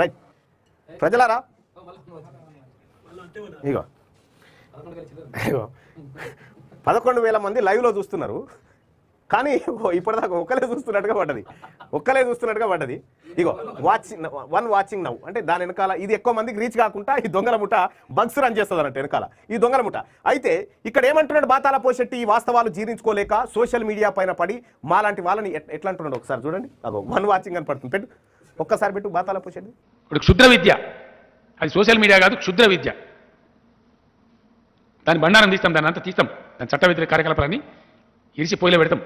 right ప్రజలారా ఇగో ఇగో పదకొండు వేల మంది లైవ్లో చూస్తున్నారు కానీ ఇప్పటిదాకా ఒక్కలే చూస్తున్నట్టుగా పడ్డది ఒక్కలే చూస్తున్నట్టుగా పడ్డది ఇగో వాచింగ్ వన్ వాచింగ్ నవ్వు అంటే దాని వెనకాల ఇది ఎక్కువ మందికి రీచ్ కాకుండా ఈ దొంగల ముఠ బగ్స్ రన్ చేస్తుంది అన్నట్టు వెనకాల ఈ దొంగల ముఠ అయితే ఇక్కడ ఏమంటున్నాడు బాతాల పోషెట్టి ఈ వాస్తవాలు జీర్ణించుకోలేక సోషల్ మీడియా పైన పడి మాలాంటి వాళ్ళని ఎట్లా అంటున్నాడు ఒకసారి చూడండి అగో వన్ వాచింగ్ అని పడుతుంది పెట్టు ఒక్కసారి పెట్టు బాతాల పోషండి ఇప్పుడు క్షుద్ర విద్య అది సోషల్ మీడియా కాదు క్షుద్ర విద్య దాని బండారం తీస్తాం దాన్ని అంతా తీస్తాం దాని చట్ట వ్యతిరేక కార్యకలాపాలని ఇరిసి పోయిలో పెడతాం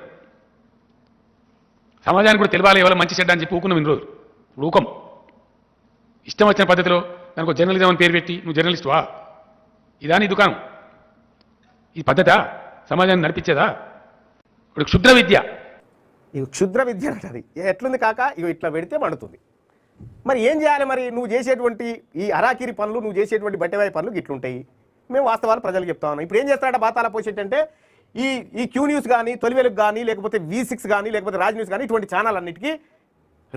సమాజానికి కూడా తెలియాలి ఎవరో మంచి చెడ్డ అని చెప్పి ఊకున్నాం ఇన్ని రోజులు ఊకం ఇష్టం వచ్చిన పద్ధతిలో దానికి జర్నలిజం అని పేరు పెట్టి నువ్వు జర్నలిస్ట్ ఇదా ఇదాని దుకాణం ఈ పద్ధత సమాజాన్ని నడిపించేదా ఇప్పుడు క్షుద్ర విద్య ఇవి క్షుద్ర విద్య అంటది ఎట్లుంది కాక ఇవి ఇట్లా పెడితే మండుతుంది మరి ఏం చేయాలి మరి నువ్వు చేసేటువంటి ఈ అరాకిరి పనులు నువ్వు చేసేటువంటి బట్టెవాయి పనులు ఇట్లుంటాయి మేము వాస్తవాలు ప్రజలు చెప్తా ఉన్నాం ఇప్పుడు ఏం చేస్తాడ బాతాల పోసేటంటే ఈ ఈ క్యూ న్యూస్ కానీ తొలివెలుగు కానీ లేకపోతే వి సిక్స్ కానీ లేకపోతే రాజ్ న్యూస్ కానీ ఇటువంటి ఛానల్ అన్నిటికీ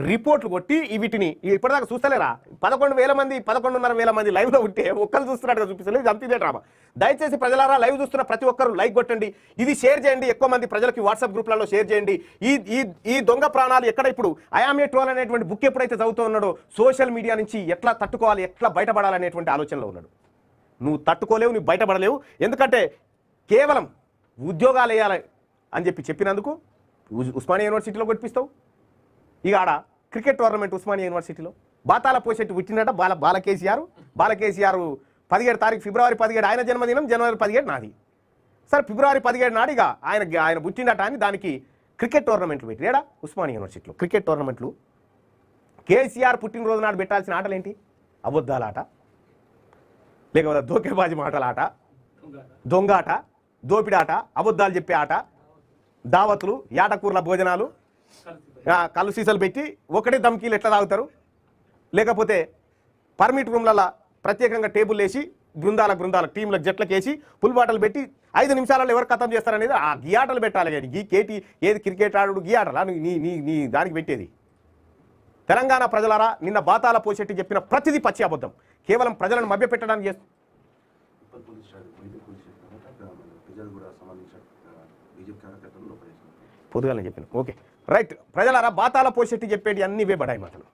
రిపోర్ట్లు కొట్టి వీటిని ఇప్పటిదాకా చూస్తలేరా పదకొండు వేల మంది పదకొండున్నర వేల మంది లైవ్లో ఉంటే ఒక్కరు చూస్తున్నట్టుగా చూపిస్తలేదు అంతే డ్రామా దయచేసి ప్రజలారా లైవ్ చూస్తున్న ప్రతి ఒక్కరు లైక్ కొట్టండి ఇది షేర్ చేయండి ఎక్కువ మంది ప్రజలకి వాట్సాప్ గ్రూప్లలో షేర్ చేయండి ఈ ఈ ఈ దొంగ ప్రాణాలు ఎక్కడ ఇప్పుడు అయామే ట్రోల్ అనేటువంటి బుక్ ఎప్పుడైతే చదువుతూ ఉన్నాడో సోషల్ మీడియా నుంచి ఎట్లా తట్టుకోవాలి ఎట్లా బయటపడాలనేటువంటి ఆలోచనలో ఉన్నాడు నువ్వు తట్టుకోలేవు నువ్వు బయటపడలేవు ఎందుకంటే కేవలం ఉద్యోగాలు వేయాలి అని చెప్పి చెప్పినందుకు ఉస్మానియా యూనివర్సిటీలో కొట్టిస్తావు ఇక ఆడ క్రికెట్ టోర్నమెంట్ ఉస్మానియా యూనివర్సిటీలో బాతాల పోషెట్టు పుట్టినట బాల బాల కేసీఆర్ బాల కేసీఆర్ పదిహేడు తారీఖు ఫిబ్రవరి పదిహేడు ఆయన జన్మదినం జనవరి పదిహేడు నాది సరే ఫిబ్రవరి పదిహేడు నాడు ఇక ఆయన ఆయన పుట్టినట అని దానికి క్రికెట్ టోర్నమెంట్లు పెట్టి ఏడా ఉస్మానియా యూనివర్సిటీలో క్రికెట్ టోర్నమెంట్లు కేసీఆర్ పుట్టినరోజు నాడు పెట్టాల్సిన ఆటలు ఏంటి ఆట లేకపోతే దోకేబాజీ మాటలాట ఆట దోపిడాట అబద్ధాలు చెప్పే ఆట దావతులు యాటకూర్ల భోజనాలు కళ్ళు సీసలు పెట్టి ఒకటే దమ్కీలు ఎట్లా తాగుతారు లేకపోతే పర్మిట్ రూమ్లలో ప్రత్యేకంగా టేబుల్ వేసి బృందాల బృందాల టీంలకు జట్లకు వేసి పుల్ బాటలు పెట్టి ఐదు నిమిషాలలో ఎవరు కథం చేస్తారనేది ఆ గీ ఆటలు పెట్టాలి కానీ గీ కేటీ ఏది క్రికెట్ ఆడు గీ ఆటలా నీ నీ నీ దానికి పెట్టేది తెలంగాణ ప్రజలారా నిన్న బాతాల పోసేట్టు చెప్పిన ప్రతిదీ పచ్చి అబద్ధం కేవలం ప్రజలను మభ్యపెట్టడానికి పెట్టడానికి పొదుగాలని చెప్పాను ఓకే రైట్ ప్రజలారా బాతాల పోషెట్టి చెప్పేటి అన్ని ఇవే బడాయి మాటలు